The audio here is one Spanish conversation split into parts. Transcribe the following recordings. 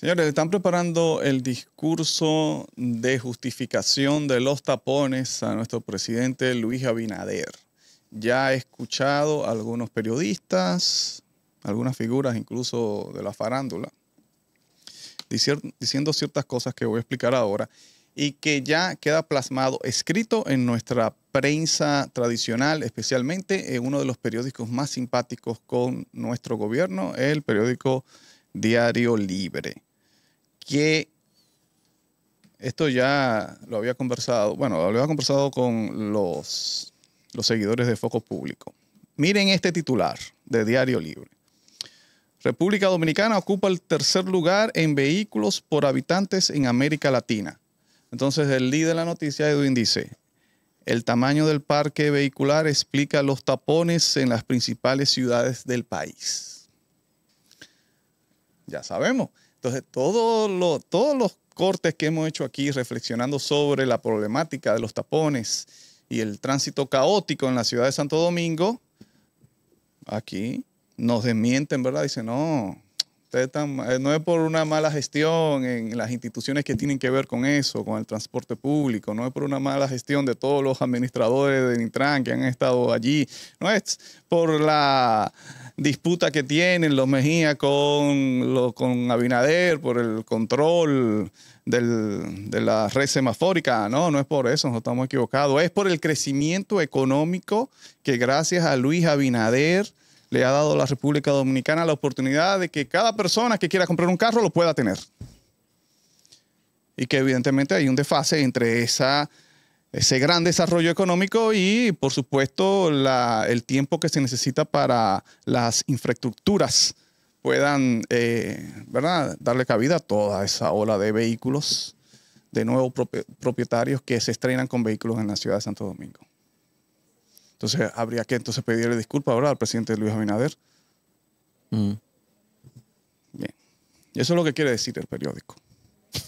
Señores, están preparando el discurso de justificación de los tapones a nuestro presidente Luis Abinader. Ya he escuchado a algunos periodistas, algunas figuras incluso de la farándula, diciendo ciertas cosas que voy a explicar ahora y que ya queda plasmado, escrito en nuestra prensa tradicional, especialmente en uno de los periódicos más simpáticos con nuestro gobierno, el periódico Diario Libre que esto ya lo había conversado, bueno, lo había conversado con los, los seguidores de Foco Público. Miren este titular de Diario Libre. República Dominicana ocupa el tercer lugar en vehículos por habitantes en América Latina. Entonces, el líder de la noticia, Edwin, dice, el tamaño del parque vehicular explica los tapones en las principales ciudades del país. Ya sabemos, entonces, todos los cortes que hemos hecho aquí reflexionando sobre la problemática de los tapones y el tránsito caótico en la ciudad de Santo Domingo, aquí nos desmienten, ¿verdad? Dicen, no, eh, no es por una mala gestión en las instituciones que tienen que ver con eso, con el transporte público, no es por una mala gestión de todos los administradores de Nitran que han estado allí, no es por la disputa que tienen los Mejía con, con Abinader por el control de la red semafórica. Ah, no, no es por eso, no estamos equivocados. Es por el crecimiento económico que gracias a Luis Abinader le ha dado a la República Dominicana la oportunidad de que cada persona que quiera comprar un carro lo pueda tener. Y que evidentemente hay un desfase entre esa ese gran desarrollo económico y, por supuesto, el tiempo que se necesita para las infraestructuras puedan eh, ¿verdad? darle cabida a toda esa ola de vehículos, de nuevos propietarios que se estrenan con vehículos en la ciudad de Santo Domingo. Entonces, habría que entonces pedirle disculpas ahora al presidente Luis Abinader. Mm. Bien. Y eso es lo que quiere decir el periódico.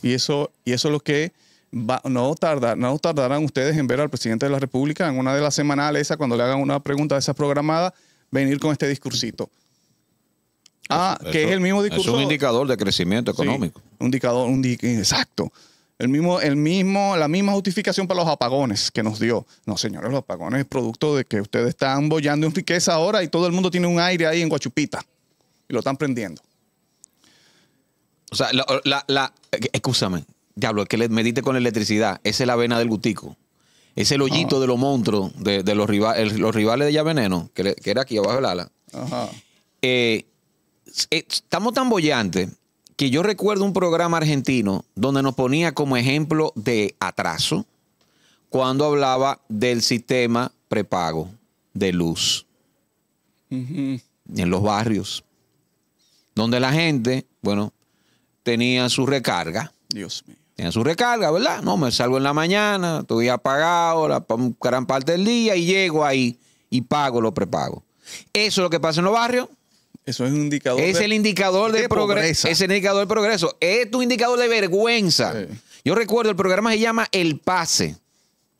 Y eso, y eso es lo que no, tardar, no tardarán ustedes en ver al presidente de la República en una de las semanales, cuando le hagan una pregunta de esas programada venir con este discursito. Ah, que es el mismo discurso. Es un indicador de crecimiento económico. un indicador, un exacto. El mismo, el mismo, la misma justificación para los apagones que nos dio. No, señores, los apagones es producto de que ustedes están bollando en riqueza ahora y todo el mundo tiene un aire ahí en Guachupita y lo están prendiendo. O sea, la, la excúsame, eh, diablo, es que le metiste con electricidad. Esa es la vena del gutico. Es el hoyito de los monstruos, de, los, rivales de Ya Veneno, que, era aquí abajo del ala. Eh, eh, estamos tan bollantes que yo recuerdo un programa argentino donde nos ponía como ejemplo de atraso cuando hablaba del sistema prepago de luz en los barrios, donde la gente, bueno, tenía su recarga. Dios mío en su recarga, ¿verdad? No, me salgo en la mañana, estoy apagado la gran parte del día y llego ahí y pago lo prepago. Eso es lo que pasa en los barrios. Eso es un indicador. Es de, el indicador de, progreso. Es el indicador de progreso. Es tu indicador de vergüenza. Yo recuerdo, el programa se llama El Pase.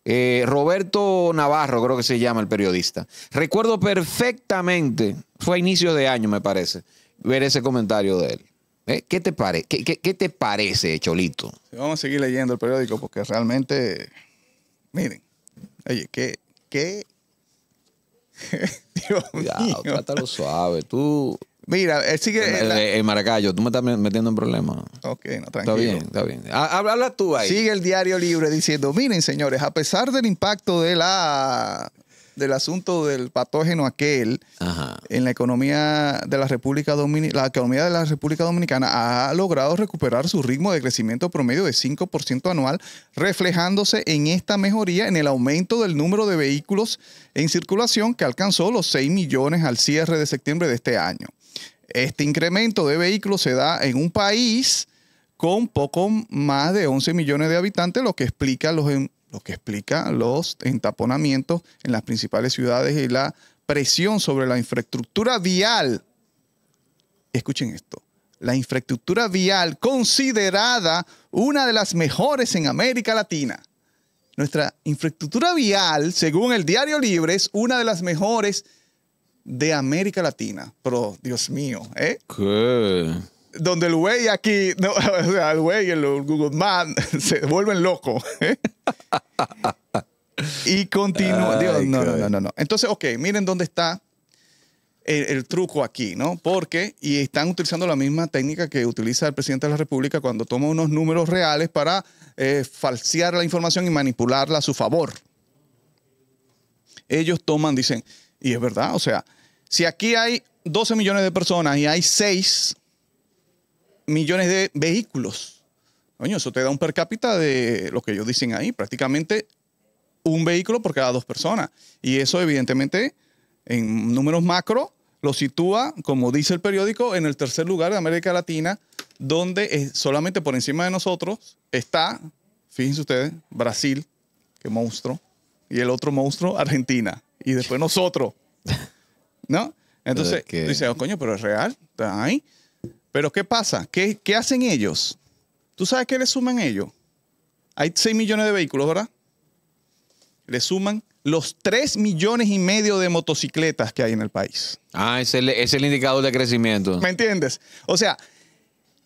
Eh, Roberto Navarro, creo que se llama el periodista. Recuerdo perfectamente, fue a inicios de año, me parece, ver ese comentario de él. ¿Eh? ¿Qué, te pare qué, te parece, Cholito? Vamos a seguir leyendo el periódico porque realmente, miren, oye, qué, qué Dios mío. trátalo suave. Tú. Mira, él eh, sigue. El, Maracayo, tú me estás metiendo en problemas. Ok, no, tranquilo. Está bien, está bien. Habla tú ahí. Sigue el Diario Libre diciendo: Miren, señores, a pesar del impacto de la del asunto del patógeno aquel en la economía de la República Dominicana, la economía de la República Dominicana ha logrado recuperar su ritmo de crecimiento promedio de 5% anual, reflejándose en esta mejoría en el aumento del número de vehículos en circulación que alcanzó los 6 millones al cierre de septiembre de este año. Este incremento de vehículos se da en un país con poco más de 11 millones de habitantes, lo que explica los, lo que explica los entaponamientos en las principales ciudades y la presión sobre la infraestructura vial. Escuchen esto. La infraestructura vial considerada una de las mejores en América Latina. Nuestra infraestructura vial, según el Diario Libre, es una de las mejores de América Latina. Pero, Dios mío, ¿eh? ¿Qué? donde el güey aquí, el güey, el Google Maps se vuelven locos. ¿eh? y continúa. no, no, no, no, Entonces, ok, miren dónde está el, truco aquí, ¿no? Porque, y están utilizando la misma técnica que utiliza el presidente de la República cuando toma unos números reales para eh, falsear la información y manipularla a su favor. Ellos toman, dicen, y es verdad, o sea, si aquí hay 12 millones de personas y hay 6 millones de vehículos. Coño, eso te da un per cápita de lo que ellos dicen ahí, prácticamente un vehículo por cada dos personas. Y eso evidentemente en números macro lo sitúa, como dice el periódico, en el tercer lugar de América Latina, donde solamente por encima de nosotros está, fíjense ustedes, Brasil, qué monstruo, y el otro monstruo, Argentina, y después nosotros. ¿No? Entonces, dice, oh, coño, pero es real, está ahí. Pero ¿qué pasa? ¿Qué, hacen ellos? ¿Tú sabes qué le suman ellos? Hay 6 millones de vehículos, ¿verdad? Le suman los 3 millones y medio de motocicletas que hay en el país. Ah, es el, es el indicador de crecimiento. ¿Me entiendes? O sea,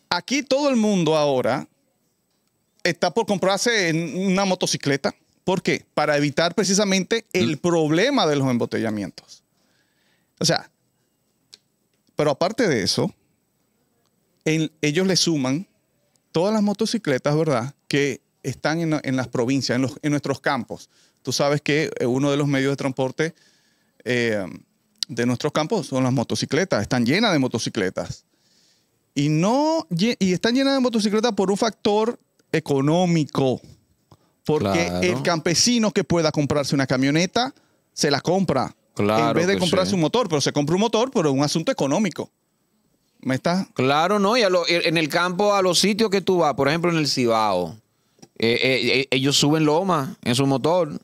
aquí todo el mundo ahora está por comprarse una motocicleta. ¿Por qué? Para evitar precisamente el mm. problema de los embotellamientos. O sea, pero aparte de eso, ellos le suman todas las motocicletas, ¿verdad? Que están en, las provincias, en, nuestros campos. Tú sabes que eh, uno de los medios de transporte eh, de nuestros campos son las motocicletas, están llenas de motocicletas. Y, no, y están llenas de motocicletas por un factor económico, porque el campesino que pueda comprarse una camioneta, se la compra. Claro en vez de comprarse su un motor, pero se compra un motor por un asunto económico. ¿Me está? Claro, no. Y en el campo, a los sitios que tú vas, por ejemplo, en el Cibao, eh, eh, eh, ellos suben loma en su motor,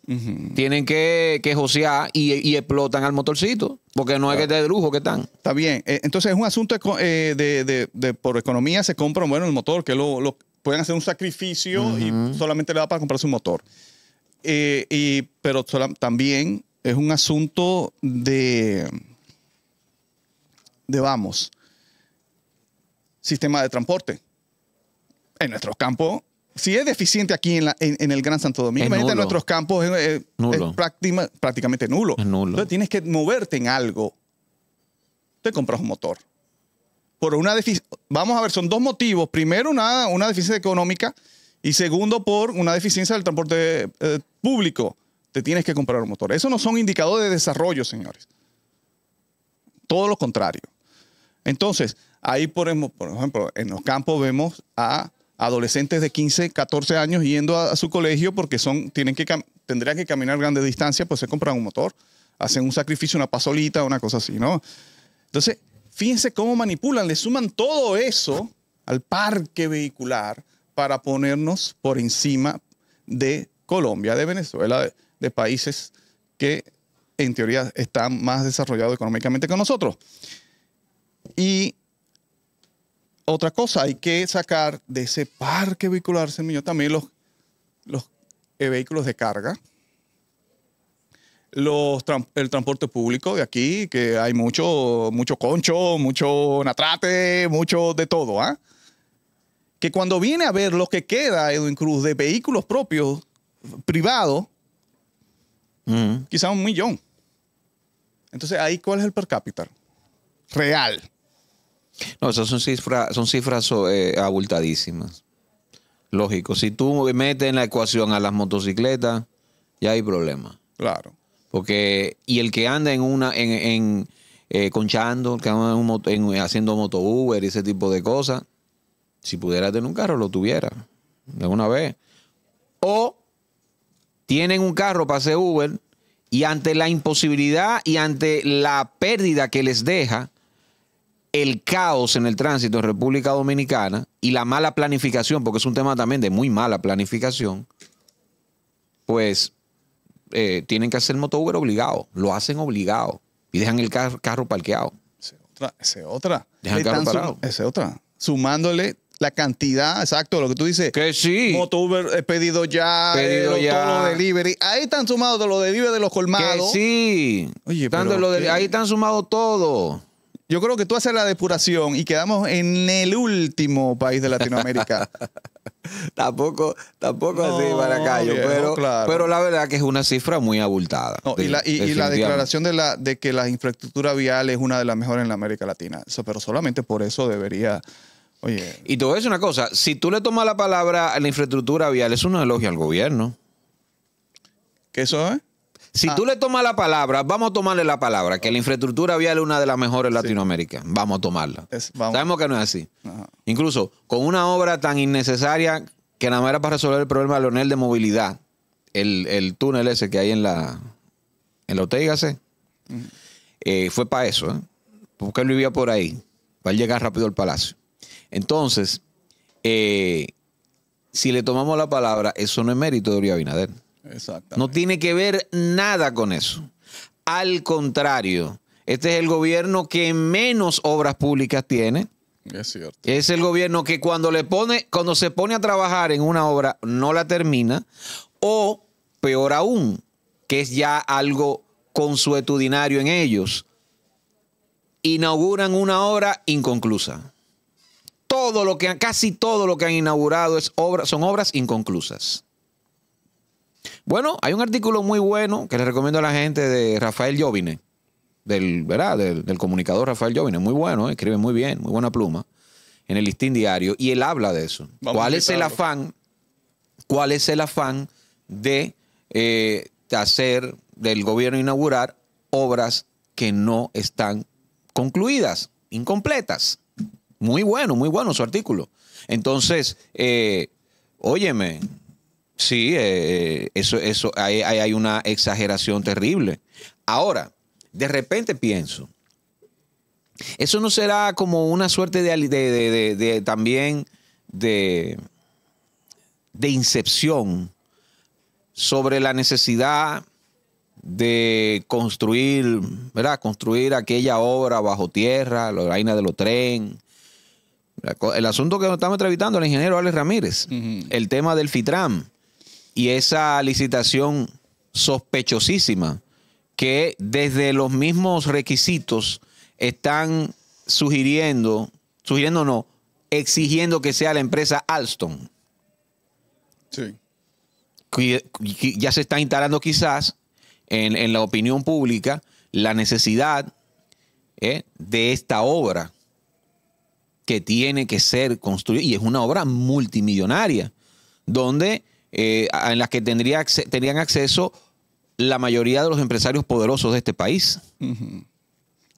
tienen que, que josear y, explotan al motorcito, porque no hay es que de lujo que están. Está bien. entonces es un asunto de, por economía se compran, bueno, el motor, que lo, pueden hacer un sacrificio y solamente le da para comprar su motor. y, pero también es un asunto de, de vamos, sistema de transporte. En nuestros campos... si es deficiente aquí en, en, el Gran Santo Domingo, en nuestros campos eh, eh, es, prácticamente nulo. Entonces tienes que moverte en algo. Te compras un motor. Por una Vamos a ver, son dos motivos. Primero, una, una deficiencia económica y segundo, por una deficiencia del transporte eh, público. Te tienes que comprar un motor. Eso no son indicadores de desarrollo, señores. Todo lo contrario. Entonces, Ahí, por ejemplo, en los campos vemos a adolescentes de 15, 14 años yendo a, su colegio porque son, tienen que, tendrían que caminar grandes distancias, pues se compran un motor, hacen un sacrificio, una pasolita, una cosa así, ¿no? Entonces, fíjense cómo manipulan, le suman todo eso al parque vehicular para ponernos por encima de Colombia, de Venezuela, de, de países que en teoría están más desarrollados económicamente que nosotros. Y otra cosa, hay que sacar de ese parque vehicular mío, también los, los eh, vehículos de carga, los, el transporte público de aquí, que hay mucho, mucho concho, mucho natrate, mucho de todo, ¿ah? Que cuando viene a ver lo que queda, Edwin Cruz, de vehículos propios, privados, quizás mm. quizá un millón. Entonces, ahí, ¿cuál es el per cápita? Real. No, esas son cifras, son cifras eh, abultadísimas. Lógico, si tú metes en la ecuación a las motocicletas, ya hay problema. Claro. Porque, y el que anda en una, en, eh, conchando, que anda haciendo moto Uber y ese tipo de cosas, si pudiera tener un carro, lo tuviera. De una vez. O tienen un carro para hacer Uber y ante la imposibilidad y ante la pérdida que les deja, el caos en el tránsito en República Dominicana y la mala planificación, porque es un tema también de muy mala planificación, pues eh, tienen que hacer motover obligado, lo hacen obligado y dejan el carro, parqueado. Esa otra, ese otra. Dejan el carro parado. otra. Sumándole la cantidad, exacto, lo que tú dices. Que sí. Motover, Uber eh, pedido ya, pedido eh, ya. Todo delivery. Ahí están sumados de los delivery de los colmados. Que sí. ahí están sumados todo. Yo creo que tú haces la depuración y quedamos en el último país de Latinoamérica. tampoco tampoco así Maracayo, pero, la verdad que es una cifra muy abultada. y, la, declaración de, que la infraestructura vial es una de las mejores en la América Latina, pero solamente por eso debería... Oye. Y te voy a decir una cosa, si tú le tomas la palabra a la infraestructura vial, es un elogio al gobierno. ¿Qué eso es? Si ah. tú le tomas la palabra, vamos a tomarle la palabra, que la infraestructura vial es una de las mejores en Latinoamérica. Vamos a tomarla. Sabemos que no es así. Incluso con una obra tan innecesaria que nada más era para resolver el problema de Leonel de movilidad, el, túnel ese que hay en la, en la eh, fue para eso. ¿eh? Porque él vivía por ahí, para llegar rápido al palacio. Entonces, eh, si le tomamos la palabra, eso no es mérito de Uribe Abinader. No tiene que ver nada con eso. Al contrario, este es el gobierno que menos obras públicas tiene. Es cierto. Es el gobierno que cuando le pone, cuando se pone a trabajar en una obra, no la termina. O peor aún, que es ya algo consuetudinario en ellos. Inauguran una obra inconclusa. Todo lo que, casi todo lo que han inaugurado es son obras inconclusas. Bueno, hay un artículo muy bueno que le recomiendo a la gente de Rafael Jovine, del, ¿verdad? Del, comunicador Rafael Jovine. Muy bueno, eh, escribe muy bien, muy buena pluma, en el listín diario. Y él habla de eso. ¿Cuál es el afán? ¿Cuál es el afán de, eh, hacer del gobierno inaugurar obras que no están concluidas, incompletas? Muy bueno, muy bueno su artículo. Entonces, eh, óyeme, Sí, eh, eh, eso, eso, hay una exageración terrible. Ahora, de repente pienso, eso no será como una suerte de, también de, de incepción sobre la necesidad de construir, ¿verdad? Construir aquella obra bajo tierra, la vaina de los tren. El asunto que nos estamos entrevistando el ingeniero Alex Ramírez, el tema del FITRAM y esa licitación sospechosísima que desde los mismos requisitos están sugiriendo, sugiriendo no, exigiendo que sea la empresa Alstom. Sí. ya se está instalando quizás en, la opinión pública la necesidad ¿eh? de esta obra que tiene que ser construida, y es una obra multimillonaria, donde eh, en las que tendría, tendrían acceso la mayoría de los empresarios poderosos de este país.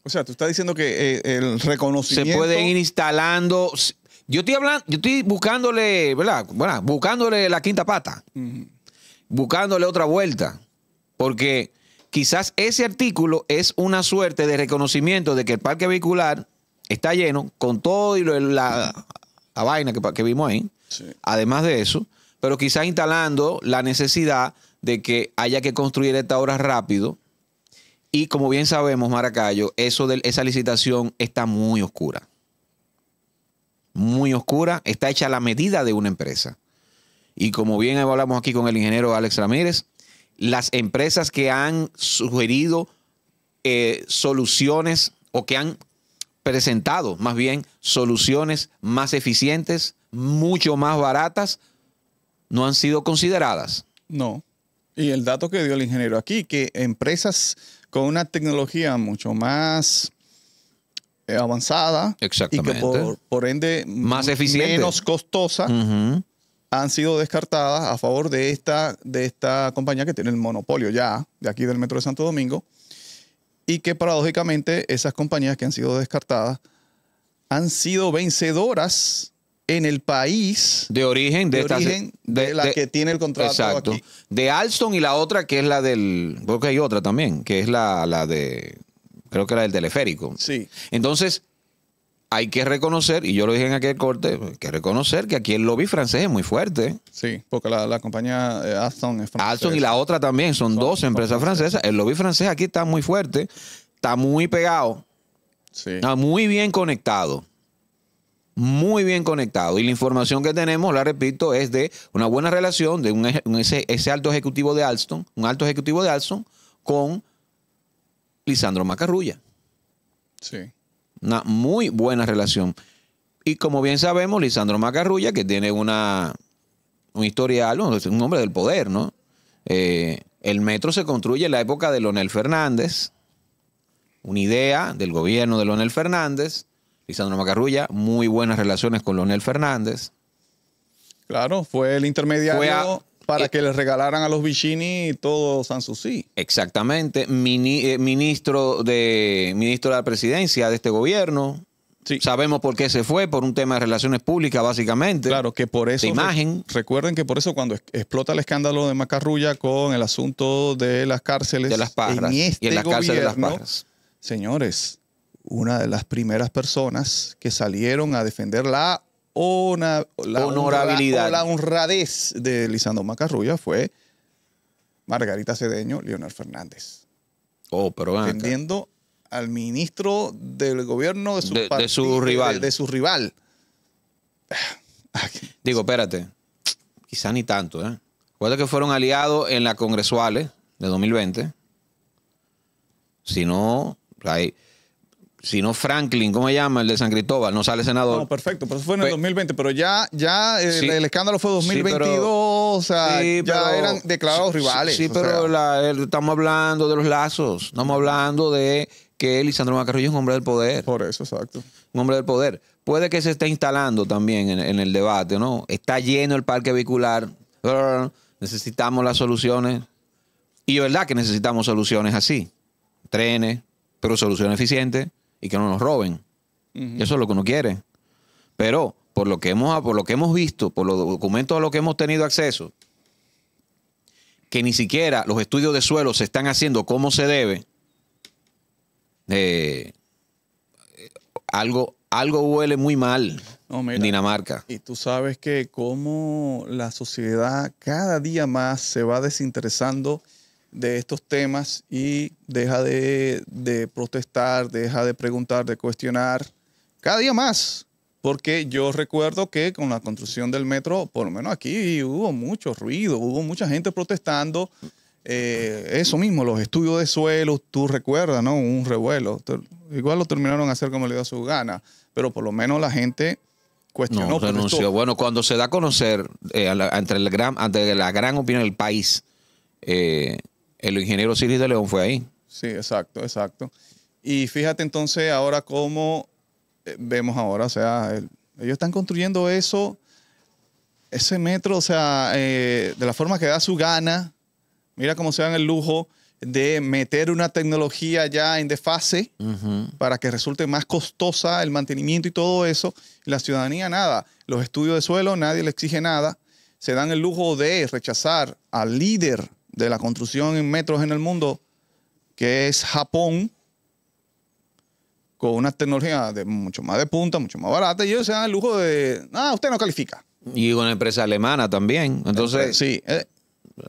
O sea, tú estás diciendo que eh, el reconocimiento... Se pueden ir instalando... Yo estoy hablando, yo estoy buscándole, ¿verdad? buscándole la quinta pata. Buscándole otra vuelta. Porque quizás ese artículo es una suerte de reconocimiento de que el parque vehicular está lleno con todo y la, vaina que, que vimos ahí. Además de eso, pero quizás instalando la necesidad de que haya que construir esta obra rápido. Y como bien sabemos, Maracayo, eso esa licitación está muy oscura. Muy oscura, está hecha a la medida de una empresa. Y como bien hablamos aquí con el ingeniero Alex Ramírez, las empresas que han sugerido eh, soluciones o que han presentado más bien soluciones más eficientes, mucho más baratas, no han sido consideradas. No. Y el dato que dio el ingeniero aquí, que empresas con una tecnología mucho más eh, avanzada Exactamente. y que por, ende más menos costosa han sido descartadas a favor de esta, de esta compañía que tiene el monopolio ya de aquí del Metro de Santo Domingo y que paradójicamente esas compañías que han sido descartadas han sido vencedoras en el país de origen de, la que tiene el contrato de Alston y la otra que es la del creo que hay otra también que es la, de creo que la del teleférico sí entonces hay que reconocer y yo lo dije en aquel corte que reconocer que aquí el lobby francés es muy fuerte sí porque la, la compañía eh, Alstom es y la otra también son, dos empresas francesas el lobby francés aquí está muy fuerte está muy pegado está muy bien conectado muy bien conectado. Y la información que tenemos, la repito, es de una buena relación de ese, alto ejecutivo de Alston, un alto ejecutivo de Alston con Lisandro Macarrulla. Sí. Una muy buena relación. Y como bien sabemos, Lisandro Macarrulla, que tiene una, un historial, un hombre del poder, ¿no? Eh, el metro se construye en la época de Leonel Fernández, una idea del gobierno de Leonel Fernández Lisandro Macarrulla, muy buenas relaciones con Leonel Fernández. Claro, fue el intermediario para eh, que le regalaran a los Vicini todo Susi Exactamente, eh, ministro, de, ministro de la presidencia de este gobierno. Sí. Sabemos por qué se fue, por un tema de relaciones públicas, básicamente. Claro, que por eso. imagen. Recuerden que por eso, cuando explota el escándalo de Macarrulla con el asunto de las cárceles. De las parras. En este y en las cárceles de las parras. Señores, una de las primeras personas que salieron a defender la, la honorabilidad, la honradez de Lisandro Macarrulla fue Margarita Cedeño, Leonel Fernández. Oh, pero defendiendo al ministro del gobierno de su, rival. De, su rival. Ah, Digo, espérate, quizá ni tanto, ¿eh? Recuerda que fueron aliados en las congresuales de 2020. Si no, hay si Franklin, ¿cómo se llama? El de San Cristóbal, no sale senador. No, perfecto, pero eso fue en el 2020, pero ya, ya eh, el, escándalo fue 2022, o sea, ya eran declarados rivales. Sí, pero estamos hablando de los lazos, estamos hablando de que Lisandro Macarrillo es un hombre del poder. Por eso, exacto. Un hombre del poder. Puede que se esté instalando también en, en el debate, ¿no? Está lleno el parque vehicular, necesitamos las soluciones. Y verdad que necesitamos soluciones así, trenes, pero soluciones eficientes y que no nos roben. Eso es lo que uno quiere. Pero por lo que hemos, por lo que hemos visto, por los documentos a los que hemos tenido acceso, que ni siquiera los estudios de suelo se están haciendo como se debe, eh, eh, algo, algo huele muy mal en Dinamarca. Y tú sabes que como la sociedad cada día más se va desinteresando de estos temas y deja de, de protestar, deja de preguntar, de cuestionar cada día más. Porque yo recuerdo que con la construcción del metro, por lo menos aquí, hubo mucho ruido, hubo mucha gente protestando. Eh, eso mismo, los estudios de suelo, tú recuerdas, ¿no? Un revuelo. Igual lo terminaron a hacer como le dio su gana, pero por lo menos la gente cuestionó. Bueno, cuando se da a conocer eh, entre, el gran, ante la gran opinión del país, eh, el ingeniero Siris de León fue ahí. Sí, exacto, exacto. Y fíjate entonces ahora cómo eh, vemos ahora, o sea, ellos están construyendo eso, ese metro, o sea, eh, de la forma que da su gana. Mira cómo se dan el lujo de meter una tecnología ya en desfase para que resulte más costosa el mantenimiento y todo eso. La ciudadanía nada, los estudios de suelo nadie le exige nada. Se dan el lujo de rechazar al líder de la construcción en metros en el mundo, que es Japón, con una tecnología mucho más de punta, mucho más barata, y ellos se dan el lujo de, ah, usted no califica. Y una empresa alemana también. Entonces, sí. Eh,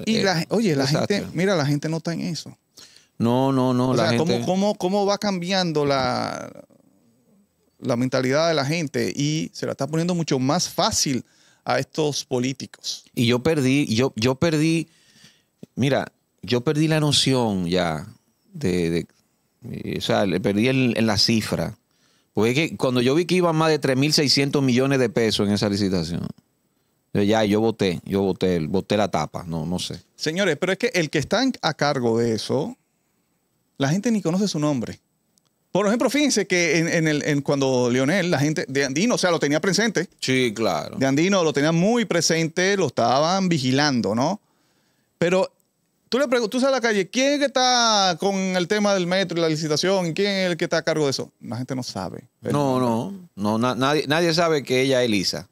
eh, oye, la gente, mira, la gente no está en eso. No, no, no. O sea, cómo, va cambiando la, la mentalidad de la gente y se la está poniendo mucho más fácil a estos políticos. Y yo perdí, yo, yo perdí Mira, yo perdí la noción ya de, o sea, le perdí en la cifra. Porque es que cuando yo vi que iban más de 3.600 millones de pesos en esa licitación, ya yo voté, yo voté, voté la tapa, no, no sé. Señores, pero es que el que está a cargo de eso, la gente ni conoce su nombre. Por ejemplo, fíjense que en, el, cuando Lionel, la gente de Andino, o sea, lo tenía presente. Sí, claro. De Andino lo tenía muy presente, lo estaban vigilando, ¿no? Pero Tú le preguntas, sales a la calle, ¿quién es el que está con el tema del metro y la licitación? ¿Quién es el que está a cargo de eso? La gente no sabe. No, no, nadie, sabe que ella es Lisa.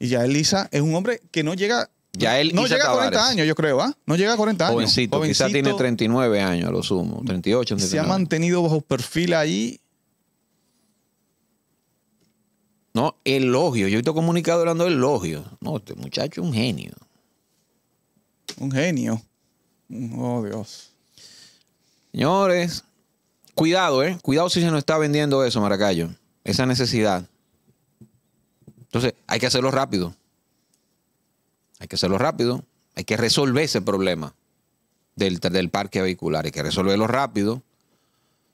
Y ya Elisa es un hombre que no llega. Ya él no llega a 40 años, yo creo, ¿ah? No llega a 40 años. Jovencito, Jovencito tiene 39 años a lo sumo, 38, 39. Se ha mantenido bajo perfil ahí No, elogio. Yo he visto comunicado hablando de elogio. No, este muchacho es un genio. Un genio. Oh, Dios. Señores, cuidado, ¿eh? Cuidado si se nos está vendiendo eso, Maracayo. Esa necesidad. Entonces, hay que hacerlo rápido. Hay que hacerlo rápido. Hay que resolver ese problema del, parque vehicular. Hay que resolverlo rápido.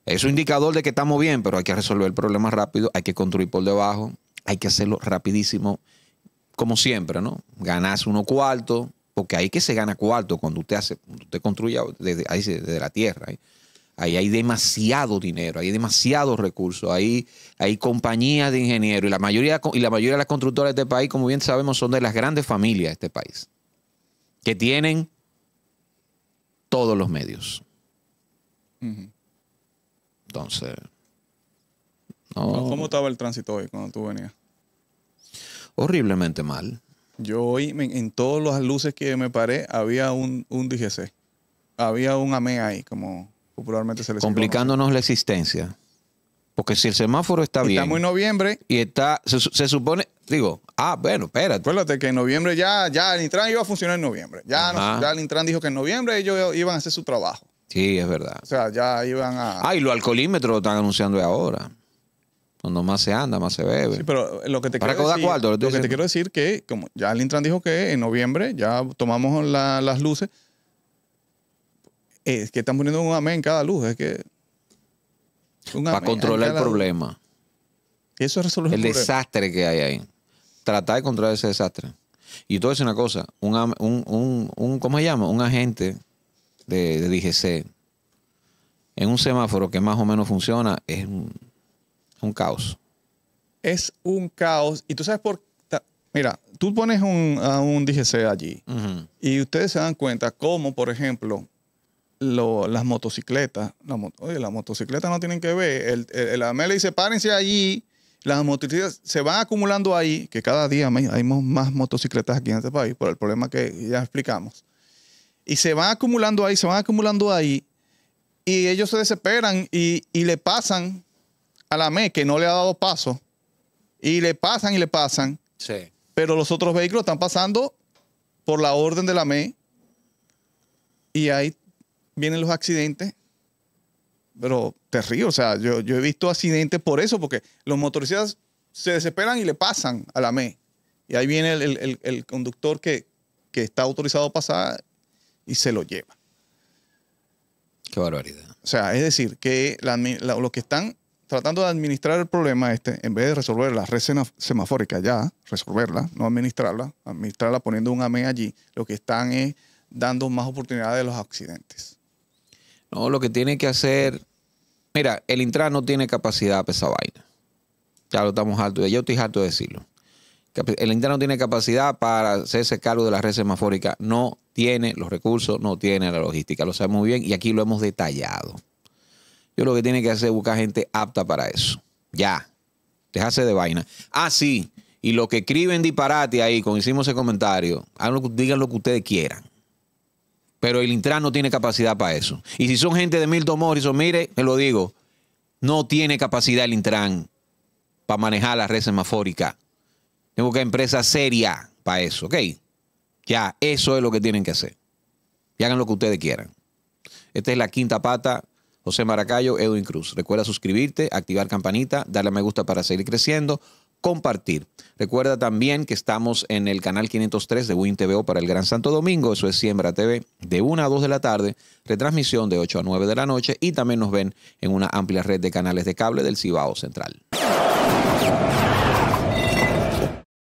Es un indicador de que estamos bien, pero hay que resolver el problema rápido. Hay que construir por debajo. Hay que hacerlo rapidísimo, como siempre, ¿no? uno unos cuartos porque ahí que se gana cuarto cuando usted hace, usted construye desde, la tierra. Ahí hay demasiado dinero, hay demasiados recursos, ahí hay compañías de ingenieros y la mayoría y la mayoría de las constructoras de este país, como bien sabemos, son de las grandes familias de este país que tienen todos los medios. Entonces, ¿cómo estaba el tránsito hoy cuando tú venías? Horriblemente mal. Yo hoy, en todas las luces que me paré, había un, un DGC. Había un AME ahí, como popularmente se le Complicándonos la existencia. Porque si el semáforo está bien. Estamos en noviembre. Y está, se, supone, digo, ah, bueno, espérate. Acuérdate que en noviembre ya, ya el Intran iba a funcionar en noviembre. Ya, no, ya el Intran dijo que en noviembre ellos iban a hacer su trabajo. Sí, es verdad. O sea, ya iban a. Ah, y lo alcoholímetros lo están anunciando ahora. Cuando más se anda, más se bebe. Sí, pero lo que te, quiero, decir, cuarto, lo que te quiero decir que, como ya el dijo que en noviembre ya tomamos las luces, es que están poniendo un amén en cada luz. Es que. Para controlar el problema. Eso es el, el desastre que hay ahí. Tratar de controlar ese desastre. Y todo dices una cosa: un, un, un, ¿cómo se llama? Un agente de, de DGC en un semáforo que más o menos funciona es un un caos. Es un caos. Y tú sabes por Mira, tú pones un, a un DGC allí y ustedes se dan cuenta cómo, por ejemplo, las motocicletas, la oye, las motocicletas no tienen que ver. El, el, dice, párense allí, las motocicletas se van acumulando ahí, que cada día hay más motocicletas aquí en este país, por el problema que ya explicamos. Y se van acumulando ahí, se van acumulando ahí, y ellos se desesperan y, y le pasan a la me que no le ha dado paso y le pasan y le pasan. Pero los otros vehículos están pasando por la orden de la me y ahí vienen los accidentes. Pero te río, o sea, yo, yo he visto accidentes por eso, porque los motoristas se desesperan y le pasan a la me Y ahí viene el, conductor que, está autorizado a pasar y se lo lleva. Qué barbaridad. O sea, es decir, que los que están tratando de administrar el problema este, en vez de resolver la red semafórica ya, resolverla, no administrarla, administrarla poniendo un AME allí, lo que están es dando más oportunidades de los accidentes. No, lo que tiene que hacer, mira, el Intran no tiene capacidad para esa vaina. Ya lo estamos hartos de, yo estoy harto de decirlo. El Intran no tiene capacidad para hacerse cargo de la red semafórica, no tiene los recursos, no tiene la logística, lo sabemos muy bien y aquí lo hemos detallado. Yo lo que tiene que hacer es buscar gente apta para eso. Ya. Dejase de vaina. Ah, sí. Y lo que escriben disparate ahí, cuando hicimos ese comentario, digan lo que ustedes quieran. Pero el Intran no tiene capacidad para eso. Y si son gente de Milton Morrison, mire, me lo digo, no tiene capacidad el Intran para manejar la red semafórica. Tengo que empresa seria para eso, ¿ok? Ya, eso es lo que tienen que hacer. Y hagan lo que ustedes quieran. Esta es la quinta pata José Maracayo, Edwin Cruz. Recuerda suscribirte, activar campanita, darle a me gusta para seguir creciendo, compartir. Recuerda también que estamos en el canal 503 de Win TVO para el Gran Santo Domingo, eso es Siembra TV, de 1 a 2 de la tarde, retransmisión de 8 a 9 de la noche y también nos ven en una amplia red de canales de cable del Cibao Central.